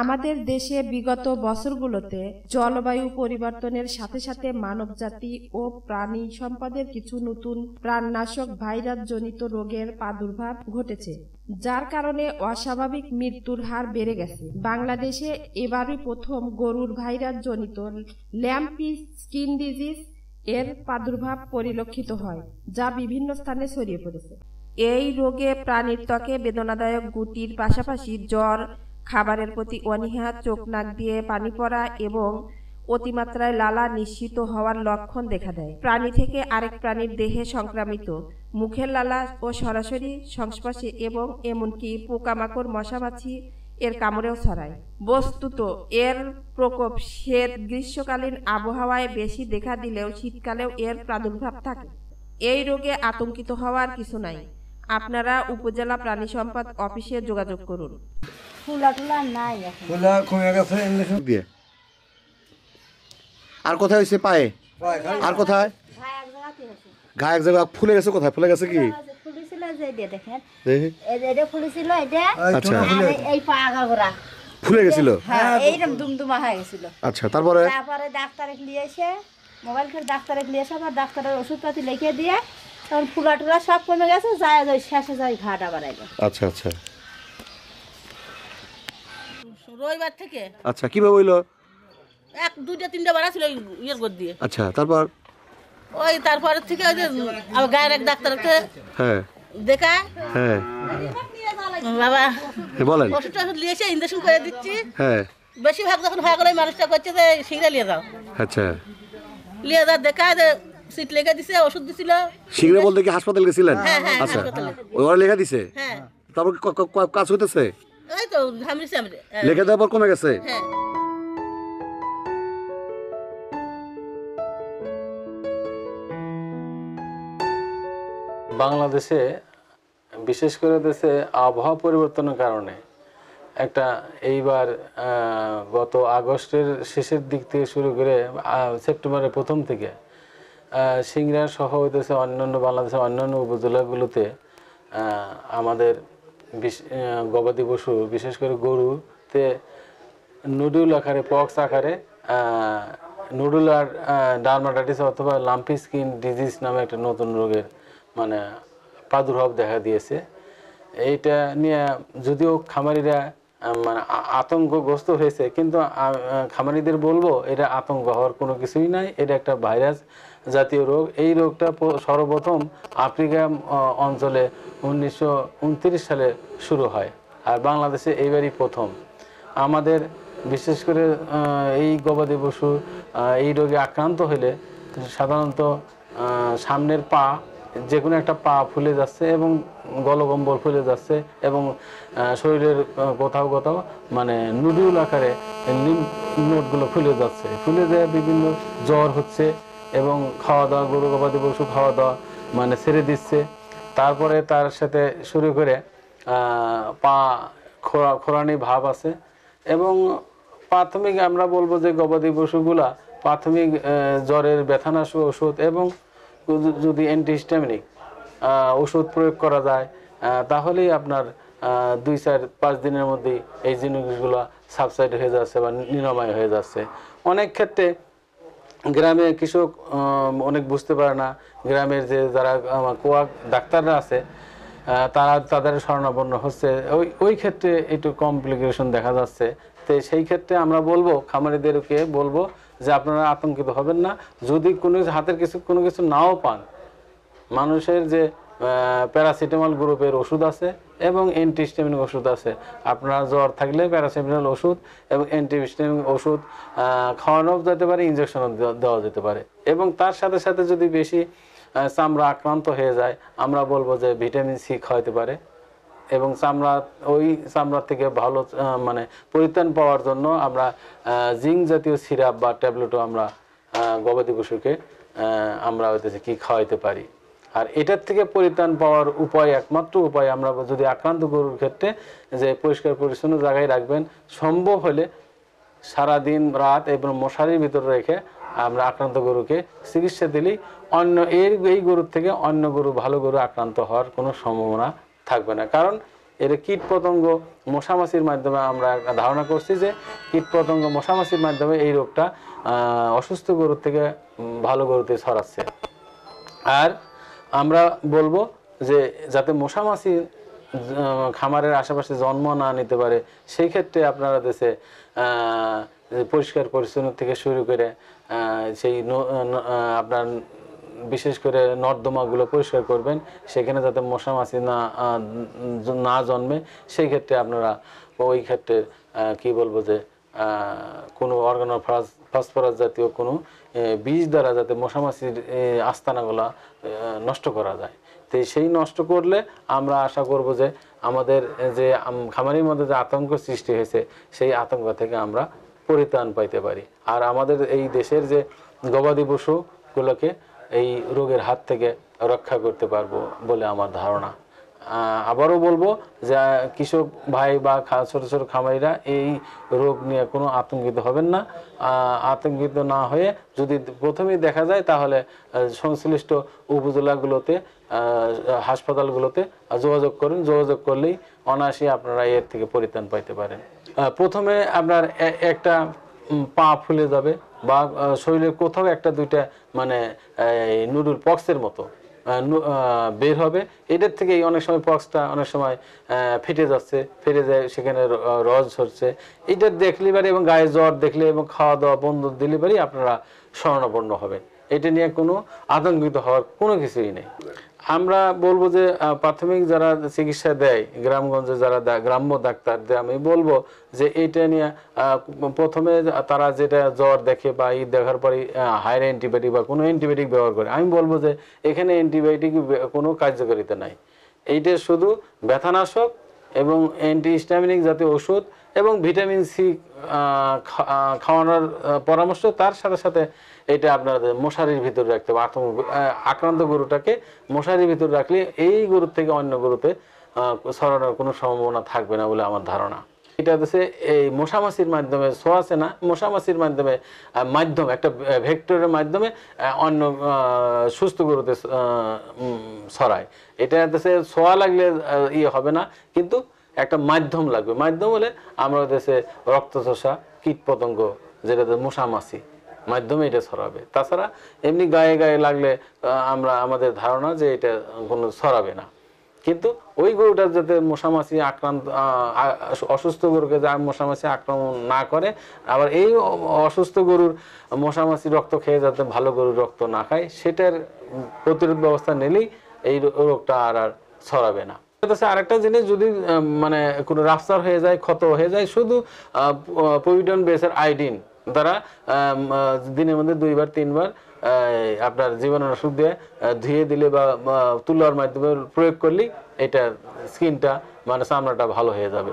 আমাদের দেশে বিগত বছরগুলোতে জলবায়ু পরিবর্তনের সাথে সাথে মানবজাতি ও প্রাণী সম্পদের কিছু নতুন প্রাণনাশক ভাইরাস জনিত রোগের প্রাদুর্ভাব ঘটেছে যার কারণে অস্বাভাবিক মৃত্যুর হার বেড়ে গেছে বাংলাদেশে এবারই প্রথম গরুর জনিত ল্যাম্পি স্কিন ডিজিজ এর প্রাদুর্ভাব পরিলক্ষিত হয় যা বিভিন্ন স্থানে ছড়িয়ে পড়েছে এই রোগে প্রাণীর ত্বকে বেদনাদায়ক গুটির পাশাপাশি জ্বর খাবারের প্রতি অনীহা চোখ নাক দিয়ে পানি পড়া এবং অতিমাত্রায় লালা নিঃসিত হওয়ার লক্ষণ দেখা দেয় প্রাণী থেকে আরেক প্রাণীর দেহে সংক্রামিত মুখের লালা ও সরাসরি সংস্পর্শে এবং এমনকি পোকামাকড় মশামাছি এর কামড়েও ছড়ায় বস্তুত এর প্রকোপ শ্বেত গ্রীষ্মকালীন আবহাওয়ায় বেশি দেখা দিলেও শীতকালেও এর প্রাদুর্ভাব থাকে এই রোগে আতঙ্কিত হওয়ার কিছু নাই আপনারা উপজেলা প্রাণী সম্পদ অফিসে যোগাযোগ করুন আর কোথায় হয়েছে পায়ে আর কোথায় ঘা এক জায়গা ফুলে গেছে কোথায় ফুলে গেছে কি ফুলে আচ্ছা। হ্যাঁ, হ্যাঁ, গেছিল আচ্ছা তারপরে ডাক্তারে নিয়ে ডাক্তারে লিখে দিয়ে তখন ফুলা টুলা সব কমে গেছে যায় যায় শেষে যায় ঘাট আবার আগে আচ্ছা আচ্ছা রবিবার থেকে আচ্ছা কিভাবে হইলো এক দুইটা তিনটা বার ছিল ইয়ের গদ দিয়ে আচ্ছা তারপর ওই তারপর থেকে ওই যে আবার গায়ের এক ডাক্তার আছে হ্যাঁ দেখা হ্যাঁ বাবা হ্যাঁ, বলেন ওষুধ টষুধ নিয়ে এসে ইঞ্জেকশন করে দিচ্ছি হ্যাঁ বেশিরভাগ যখন ভাগ গেল মানুষটা করছে যে সিংড়া নিয়ে দাও আচ্ছা নিয়ে দাও দেখা যে সিট লেখা দিছে ওষুধ দিছিল সিংড়া বলতে কি হাসপাতাল গেছিলেন হ্যাঁ, হ্যাঁ, হ্যাঁ, আচ্ছা ওরা লেখা দিছে হ্যাঁ তারপর কাজ হইতেছে এই তো ঘামড়িছে আমরা লেখা দেওয়ার পর কমে গেছে হ্যাঁ বাংলাদেশে বিশেষ করে দেশে আবহাওয়া পরিবর্তনের কারণে একটা এইবার গত আগস্টের শেষের দিক থেকে শুরু করে সেপ্টেম্বরের প্রথম থেকে সিংড়া সহ হইতেছে অন্যান্য বাংলাদেশের অন্যান্য উপজেলাগুলোতে আমাদের গবাদি পশু বিশেষ করে গরুতে নুডুল আকারে পক্স আকারে নুডুল আর ডার্মাটাইটিস অথবা লাম্পি স্কিন ডিজিজ নামে একটা নতুন রোগের মানে প্রাদুর্ভাব দেখা দিয়েছে এইটা নিয়ে যদিও খামারিরা মানে আতঙ্কগ্রস্ত হয়েছে কিন্তু খামারিদের বলবো এটা আতঙ্ক হওয়ার কোনো কিছুই নাই এটা একটা ভাইরাস জাতীয় রোগ এই রোগটা সর্বপ্রথম আফ্রিকা অঞ্চলে উনিশশো সালে শুরু হয় আর বাংলাদেশে এইবারই প্রথম আমাদের বিশেষ করে এই গবাদি পশু এই রোগে আক্রান্ত হলে সাধারণত সামনের পা যে কোনো একটা পা ফুলে যাচ্ছে এবং গলগম্বল ফুলে যাচ্ছে এবং শরীরের কোথাও কোথাও মানে নুডুল আকারে নোটগুলো ফুলে যাচ্ছে ফুলে দেওয়া বিভিন্ন জ্বর হচ্ছে এবং খাওয়া দাওয়া গরু গবাদি পশু খাওয়া দাওয়া মানে ছেড়ে দিচ্ছে তারপরে তার সাথে শুরু করে পা খোরা খোরানি ভাব আছে এবং প্রাথমিক আমরা বলবো যে গবাদি পশুগুলা প্রাথমিক জ্বরের ব্যথানাশ ওষুধ এবং যদি অ্যান্টিহিস্টামিনিক ওষুধ প্রয়োগ করা যায় তাহলেই আপনার দুই চার পাঁচ দিনের মধ্যেই এই জিনিসগুলো সাবসাইড হয়ে যাচ্ছে বা নিরাময় হয়ে যাচ্ছে অনেক ক্ষেত্রে গ্রামে কৃষক অনেক বুঝতে পারে না গ্রামের যে যারা কোয়া ডাক্তাররা আছে তারা তাদের স্বর্ণাপন্ন হচ্ছে ওই ওই ক্ষেত্রে একটু কমপ্লিকেশন দেখা যাচ্ছে তো সেই ক্ষেত্রে আমরা বলবো খামারিদেরকে বলবো যে আপনারা আতঙ্কিত হবেন না যদি কোনো হাতের কিছু কোনো কিছু নাও পান মানুষের যে প্যারাসিটামল গ্রুপের ওষুধ আছে এবং অ্যান্টিস্টামিন ওষুধ আছে আপনার জ্বর থাকলে প্যারাসিটামল ওষুধ এবং অ্যান্টিস্টামিন ওষুধ খাওয়ানো যেতে পারে ইঞ্জেকশনও দেওয়া যেতে পারে এবং তার সাথে সাথে যদি বেশি চামড়া আক্রান্ত হয়ে যায় আমরা বলবো যে ভিটামিন সি খাওয়াতে পারে এবং চামড়া ওই চামড়ার থেকে ভালো মানে পরিত্রাণ পাওয়ার জন্য আমরা জিঙ্ক জাতীয় সিরাপ বা ট্যাবলেটও আমরা গবাদি পশুকে আমরা হইতেছে কি খাওয়াইতে পারি আর এটার থেকে পরিত্রাণ পাওয়ার উপায় একমাত্র উপায় আমরা যদি আক্রান্ত গরুর ক্ষেত্রে যে পরিষ্কার পরিচ্ছন্ন জায়গায় রাখবেন সম্ভব হলে সারা দিন রাত এবং মশারির ভিতরে রেখে আমরা আক্রান্ত গরুকে চিকিৎসা দিলেই অন্য এর এই গরুর থেকে অন্য গরু ভালো গরু আক্রান্ত হওয়ার কোনো সম্ভাবনা থাকবে না কারণ এর কীট পতঙ্গ মশামাছির মাধ্যমে আমরা ধারণা করছি যে কীট পতঙ্গ মশামাছির মাধ্যমে এই রোগটা অসুস্থ গরুর থেকে ভালো গরুতে ছড়াচ্ছে আর আমরা বলবো যে যাতে মশামাছি খামারের আশেপাশে জন্ম না নিতে পারে সেই ক্ষেত্রে আপনারা দেশে পরিষ্কার পরিচ্ছন্ন থেকে শুরু করে সেই আপনার বিশেষ করে নর্দমাগুলো পরিষ্কার করবেন সেখানে যাতে মশামাছি না না জন্মে সেই ক্ষেত্রে আপনারা ওই ক্ষেত্রে কি বলবো যে কোনো অর্গানো ফসফরাস জাতীয় কোনো বীজ দ্বারা যাতে মশামাছির আস্তানাগুলো নষ্ট করা যায় তো সেই নষ্ট করলে আমরা আশা করব যে আমাদের যে খামারের মধ্যে যে আতঙ্ক সৃষ্টি হয়েছে সেই আতঙ্ক থেকে আমরা পরিত্রাণ পাইতে পারি আর আমাদের এই দেশের যে গবাদি পশুগুলোকে এই রোগের হাত থেকে রক্ষা করতে পারবো বলে আমার ধারণা আবারও বলবো যে কৃষক ভাই বা ছোটো ছোটো খামারিরা এই রোগ নিয়ে কোনো আতঙ্কিত হবেন না আতঙ্কিত না হয়ে যদি প্রথমেই দেখা যায় তাহলে সংশ্লিষ্ট উপজেলাগুলোতে হাসপাতালগুলোতে যোগাযোগ করুন যোগাযোগ করলেই অনায়াসে আপনারা এর থেকে পরিত্রাণ পাইতে পারেন প্রথমে আপনার একটা পা ফুলে যাবে বা শরীরের কোথাও একটা দুইটা মানে নুডুল পক্সের মতো বের হবে এটার থেকে অনেক সময় পক্সটা অনেক সময় ফেটে যাচ্ছে ফেটে যায় সেখানে রস ঝরছে এটা দেখলে এবং গায়ে জ্বর দেখলে এবং খাওয়া দাওয়া বন্ধ দিলে পারি আপনারা স্মরণাপন্ন হবেন এটা নিয়ে কোনো আতঙ্কিত হওয়ার কোনো কিছুই নেই আমরা বলবো যে প্রাথমিক যারা চিকিৎসা দেয় গ্রামগঞ্জে যারা গ্রাম্য ডাক্তার দেয় আমি বলবো যে এটা নিয়ে প্রথমে তারা যেটা জ্বর দেখে বা ই দেখার পরে হায়ার অ্যান্টিবায়োটিক বা কোনো অ্যান্টিবায়োটিক ব্যবহার করে আমি বলবো যে এখানে অ্যান্টিবায়োটিক কোনো কার্যকারিতা নাই এইটা শুধু ব্যথানাশক এবং স্ট্যামিনিক জাতীয় ওষুধ এবং ভিটামিন সি খাওয়ানোর পরামর্শ তার সাথে সাথে এটা আপনাদের মশারির ভিতর রাখতে হবে আতঙ্ক আক্রান্ত গরুটাকে মশারির ভিতর রাখলে এই গরুর থেকে অন্য গরুতে ছড়ানোর কোনো সম্ভাবনা থাকবে না বলে আমার ধারণা এটা হচ্ছে এই মশামাছির মাধ্যমে সোয়াছে না মশামাছির মাধ্যমে মাধ্যম একটা ভেক্টরের মাধ্যমে অন্য সুস্থ গরুতে ছড়ায় এটা হচ্ছে সোয়া লাগলে ইয়ে হবে না কিন্তু একটা মাধ্যম লাগবে মাধ্যম হলে আমরা দেশে রক্তচোষা কীট পতঙ্গ যেটাতে মশামাছি মাধ্যমে এটা ছড়াবে তাছাড়া এমনি গায়ে গায়ে লাগলে আমরা আমাদের ধারণা যে এটা কোনো ছড়াবে না কিন্তু ওই গরুটা যাতে মশামাছি আক্রান্ত অসুস্থ গরুকে যা মশামাছি আক্রমণ না করে আবার এই অসুস্থ গরুর মশামাছি রক্ত খেয়ে যাতে ভালো গরুর রক্ত না খায় সেটার প্রতিরোধ ব্যবস্থা নিলেই এই রোগটা আর আর ছড়াবে না আরেকটা জিনিস যদি মানে কোনো রাফসার হয়ে যায় ক্ষত হয়ে যায় শুধু প্রভিডন বেসের আইডিন তারা দিনের মধ্যে দুইবার তিনবার আপনার জীবাণুর ওষুধ দিয়ে ধুয়ে দিলে বা তুলার মাধ্যমে প্রয়োগ করলে এটা স্কিনটা মানে চামড়াটা ভালো হয়ে যাবে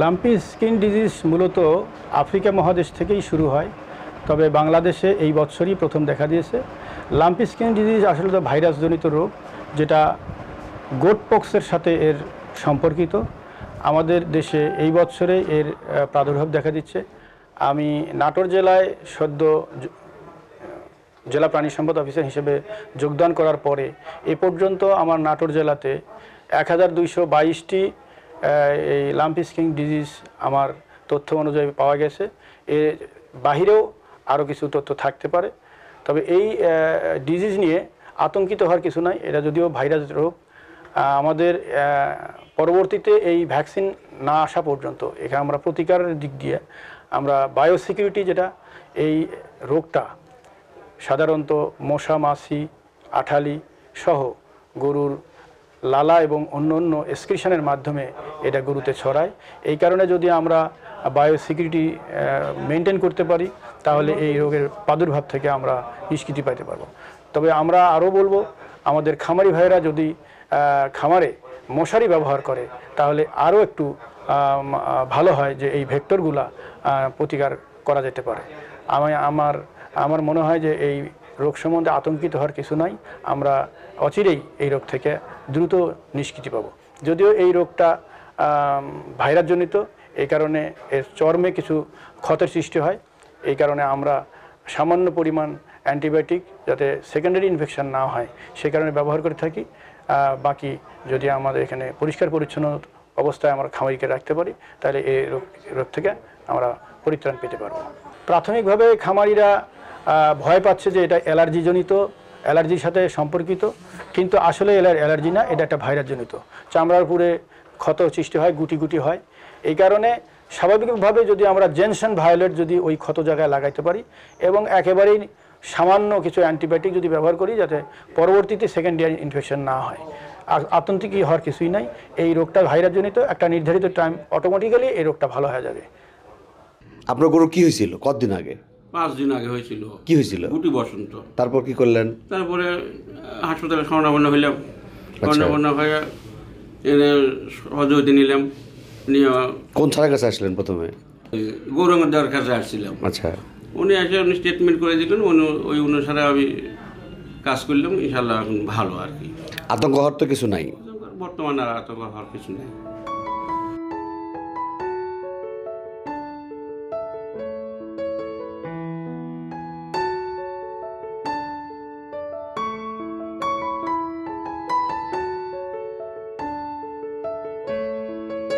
লাম্পি স্কিন ডিজিজ মূলত আফ্রিকা মহাদেশ থেকেই শুরু হয় তবে বাংলাদেশে এই বছরই প্রথম দেখা দিয়েছে লাম্পি স্কিন ডিজিজ আসলে তো ভাইরাসজনিত রোগ যেটা গোটপক্সের সাথে এর সম্পর্কিত আমাদের দেশে এই বছরে এর প্রাদুর্ভাব দেখা দিচ্ছে আমি নাটোর জেলায় সদ্য জেলা প্রাণী সম্পদ অফিসার হিসেবে যোগদান করার পরে এ পর্যন্ত আমার নাটোর জেলাতে এক হাজার দুইশো বাইশটি এই লাম্পিস্কিং ডিজিজ আমার তথ্য অনুযায়ী পাওয়া গেছে এ বাহিরেও আরও কিছু তথ্য থাকতে পারে তবে এই ডিজিজ নিয়ে আতঙ্কিত হওয়ার কিছু নাই এটা যদিও ভাইরাস রোগ আমাদের পরবর্তীতে এই ভ্যাকসিন না আসা পর্যন্ত এখানে আমরা প্রতিকারের দিক দিয়ে আমরা বায়োসিকিউরিটি যেটা এই রোগটা সাধারণত মশা মাছি আঠালি সহ গরুর লালা এবং অন্য অন্য এক্সক্রিশনের মাধ্যমে এটা গরুতে ছড়ায় এই কারণে যদি আমরা বায়োসিকিউরিটি মেনটেন করতে পারি তাহলে এই রোগের প্রাদুর্ভাব থেকে আমরা নিষ্কৃতি পাইতে পারবো তবে আমরা আরও বলবো আমাদের খামারি ভাইরা যদি খামারে মশারি ব্যবহার করে তাহলে আরও একটু ভালো হয় যে এই ভেক্টরগুলা প্রতিকার করা যেতে পারে আমি আমার আমার মনে হয় যে এই রোগ সম্বন্ধে আতঙ্কিত হওয়ার কিছু নাই আমরা অচিরেই এই রোগ থেকে দ্রুত নিষ্কৃতি পাব যদিও এই রোগটা ভাইরাসজনিত এই কারণে এর চর্মে কিছু ক্ষতের সৃষ্টি হয় এই কারণে আমরা সামান্য পরিমাণ অ্যান্টিবায়োটিক যাতে সেকেন্ডারি ইনফেকশান না হয় সে কারণে ব্যবহার করে থাকি বাকি যদি আমাদের এখানে পরিষ্কার পরিচ্ছন্ন অবস্থায় আমরা খামারিকে রাখতে পারি তাহলে এই রোগ রোগ থেকে আমরা পরিত্রাণ পেতে পারব প্রাথমিকভাবে খামারিরা ভয় পাচ্ছে যে এটা অ্যালার্জিজনিত অ্যালার্জির সাথে সম্পর্কিত কিন্তু আসলে এলার অ্যালার্জি না এটা একটা ভাইরাসজনিত চামড়ার পুরে ক্ষত সৃষ্টি হয় গুটি গুটি হয় এই কারণে স্বাভাবিকভাবে যদি আমরা জেনশন ভায়োলেট যদি ওই ক্ষত জায়গায় লাগাইতে পারি এবং একেবারেই সামান্য কিছু অ্যান্টিবায়োটিক যদি ব্যবহার করি যাতে পরবর্তীতে সেকেন্ড ইয়ার ইনফেকশন না হয় আর আতঙ্কিত হওয়ার কিছুই নাই এই রোগটা ভাইরাসজনিত একটা নির্ধারিত টাইম অটোমেটিক্যালি এই রোগটা ভালো হয়ে যাবে আপনার গরু কি হয়েছিল কতদিন আগে পাঁচ দিন আগে হয়েছিল কি হয়েছিল গুটি বসন্ত তারপর কি করলেন তারপরে হাসপাতালে শরণাপন্ন হইলাম শরণাপন্ন আচ্ছা। হয়ে সহযোগিতা নিলাম নিয়ে কোন ছাড়ার কাছে আসলেন প্রথমে গৌরাঙ্গদার কাছে আসছিলাম আচ্ছা উনি এসে উনি স্টেটমেন্ট করে দিলেন উনি ওই অনুসারে আমি কাজ করলাম ইনশাল্লাহ এখন ভালো আর কি আতঙ্ক হওয়ার তো কিছু নাই বর্তমানে আর আতঙ্ক হওয়ার কিছু নাই